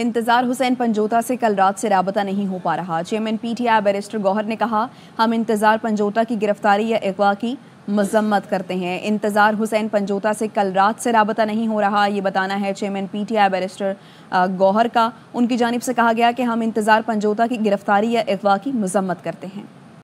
इंतजार हुसैन पंजोता से कल रात से रबता नहीं हो पा रहा चेयरमैन पीटीआई बैरिस्टर गौहर ने कहा हम इंतजार पंजोता की गिरफ्तारी या अगवा की मजम्मत करते हैं इंतज़ार हुसैन पंजोता से कल रात से रबता नहीं हो रहा ये बताना है चेयरमैन पीटीआई बैरिस्टर गौहर का उनकी जानब से कहा गया कि हम इंतज़ार पंजोता की गिरफ्तारी या अगवा की मजम्मत करते हैं